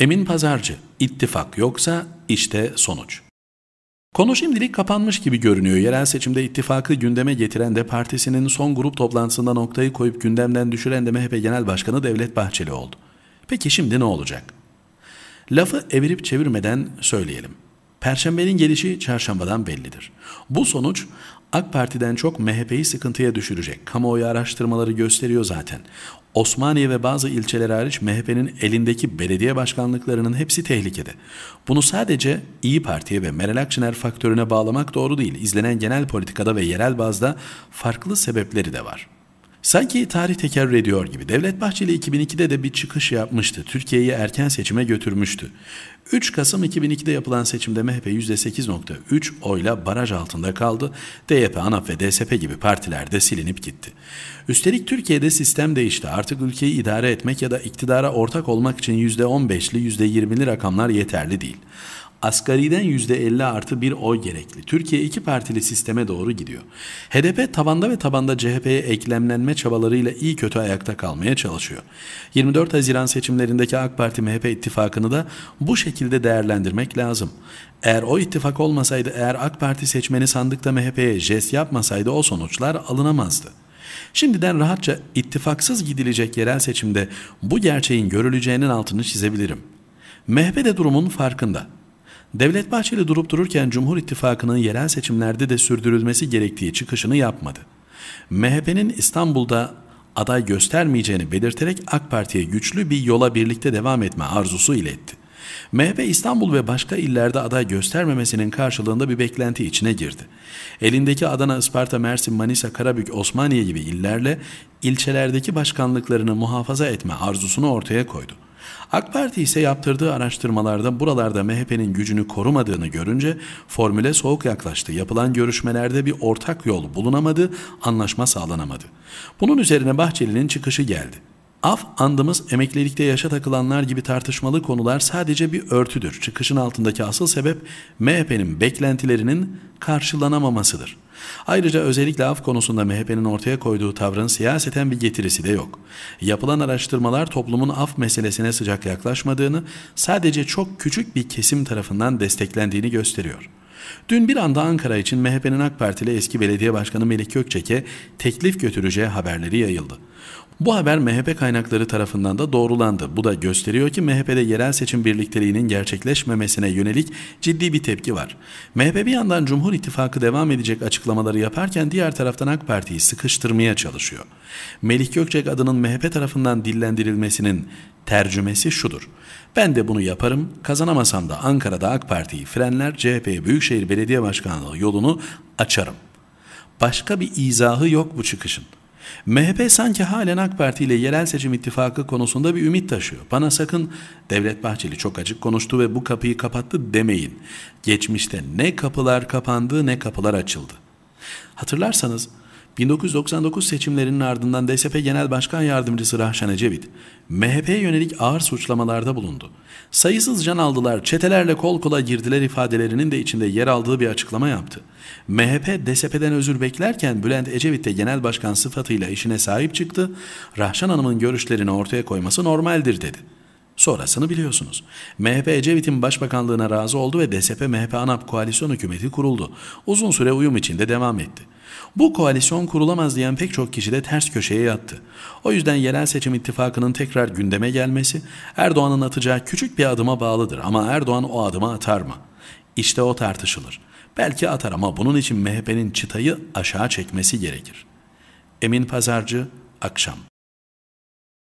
Emin Pazarcı, ittifak yoksa işte sonuç. Konu şimdilik kapanmış gibi görünüyor. Yerel seçimde ittifakı gündeme getiren de partisinin son grup toplantısında noktayı koyup gündemden düşüren de MHP Genel Başkanı Devlet Bahçeli oldu. Peki şimdi ne olacak? Lafı evirip çevirmeden söyleyelim. Perşembenin gelişi çarşambadan bellidir. Bu sonuç AK Parti'den çok MHP'yi sıkıntıya düşürecek. Kamuoyu araştırmaları gösteriyor zaten. Osmaniye ve bazı ilçeler hariç MHP'nin elindeki belediye başkanlıklarının hepsi tehlikede. Bunu sadece İyi Parti'ye ve Meral Akşener faktörüne bağlamak doğru değil. İzlenen genel politikada ve yerel bazda farklı sebepleri de var.'' Sanki tarih tekerrür ediyor gibi. Devlet Bahçeli 2002'de de bir çıkış yapmıştı. Türkiye'yi erken seçime götürmüştü. 3 Kasım 2002'de yapılan seçimde MHP %8.3 oyla baraj altında kaldı. DYP, ANAP ve DSP gibi partiler de silinip gitti. Üstelik Türkiye'de sistem değişti. Artık ülkeyi idare etmek ya da iktidara ortak olmak için %15'li %20'li rakamlar yeterli değil. Asgariden %50 artı bir oy gerekli. Türkiye iki partili sisteme doğru gidiyor. HDP tabanda ve tabanda CHP'ye eklemlenme çabalarıyla iyi kötü ayakta kalmaya çalışıyor. 24 Haziran seçimlerindeki AK Parti-MHP ittifakını da bu şekilde değerlendirmek lazım. Eğer o ittifak olmasaydı, eğer AK Parti seçmeni sandıkta MHP'ye jest yapmasaydı o sonuçlar alınamazdı. Şimdiden rahatça ittifaksız gidilecek yerel seçimde bu gerçeğin görüleceğinin altını çizebilirim. MHP de durumun farkında. Devlet Bahçeli durup dururken Cumhur İttifakı'nın yerel seçimlerde de sürdürülmesi gerektiği çıkışını yapmadı. MHP'nin İstanbul'da aday göstermeyeceğini belirterek AK Parti'ye güçlü bir yola birlikte devam etme arzusu iletti. MHP İstanbul ve başka illerde aday göstermemesinin karşılığında bir beklenti içine girdi. Elindeki Adana, Isparta, Mersin, Manisa, Karabük, Osmaniye gibi illerle ilçelerdeki başkanlıklarını muhafaza etme arzusunu ortaya koydu. AK Parti ise yaptırdığı araştırmalarda buralarda MHP'nin gücünü korumadığını görünce formüle soğuk yaklaştı. Yapılan görüşmelerde bir ortak yol bulunamadı, anlaşma sağlanamadı. Bunun üzerine Bahçeli'nin çıkışı geldi. Af andımız emeklilikte yaşa takılanlar gibi tartışmalı konular sadece bir örtüdür. Çıkışın altındaki asıl sebep MHP'nin beklentilerinin karşılanamamasıdır. Ayrıca özellikle af konusunda MHP'nin ortaya koyduğu tavrın siyaseten bir getirisi de yok. Yapılan araştırmalar toplumun af meselesine sıcak yaklaşmadığını, sadece çok küçük bir kesim tarafından desteklendiğini gösteriyor.'' Dün bir anda Ankara için MHP'nin AK Partili eski belediye başkanı Melik Gökçek'e teklif götüreceği haberleri yayıldı. Bu haber MHP kaynakları tarafından da doğrulandı. Bu da gösteriyor ki MHP'de yerel seçim birlikteliğinin gerçekleşmemesine yönelik ciddi bir tepki var. MHP bir yandan Cumhur İttifakı devam edecek açıklamaları yaparken diğer taraftan AK Parti'yi sıkıştırmaya çalışıyor. Melih Gökçek adının MHP tarafından dillendirilmesinin tercümesi şudur. Ben de bunu yaparım, kazanamasam da Ankara'da AK Parti'yi frenler, CHP Büyükşehir Belediye Başkanlığı yolunu açarım. Başka bir izahı yok bu çıkışın. MHP sanki halen AK Parti ile yerel seçim ittifakı konusunda bir ümit taşıyor. Bana sakın Devlet Bahçeli çok açık konuştu ve bu kapıyı kapattı demeyin. Geçmişte ne kapılar kapandı ne kapılar açıldı. Hatırlarsanız 1999 seçimlerinin ardından DSP Genel Başkan Yardımcısı Rahşan Ecevit, MHP'ye yönelik ağır suçlamalarda bulundu. Sayısız can aldılar, çetelerle kol kola girdiler ifadelerinin de içinde yer aldığı bir açıklama yaptı. MHP, DSP'den özür beklerken Bülent Ecevit de genel başkan sıfatıyla işine sahip çıktı, Rahşan Hanım'ın görüşlerini ortaya koyması normaldir dedi. Sonrasını biliyorsunuz. MHP Ecevit'in başbakanlığına razı oldu ve DSP-MHP ANAP koalisyon hükümeti kuruldu. Uzun süre uyum içinde devam etti. Bu koalisyon kurulamaz diyen pek çok kişi de ters köşeye yattı. O yüzden yerel seçim ittifakının tekrar gündeme gelmesi Erdoğan'ın atacağı küçük bir adıma bağlıdır ama Erdoğan o adıma atar mı? İşte o tartışılır. Belki atar ama bunun için MHP'nin çıtayı aşağı çekmesi gerekir. Emin Pazarcı, Akşam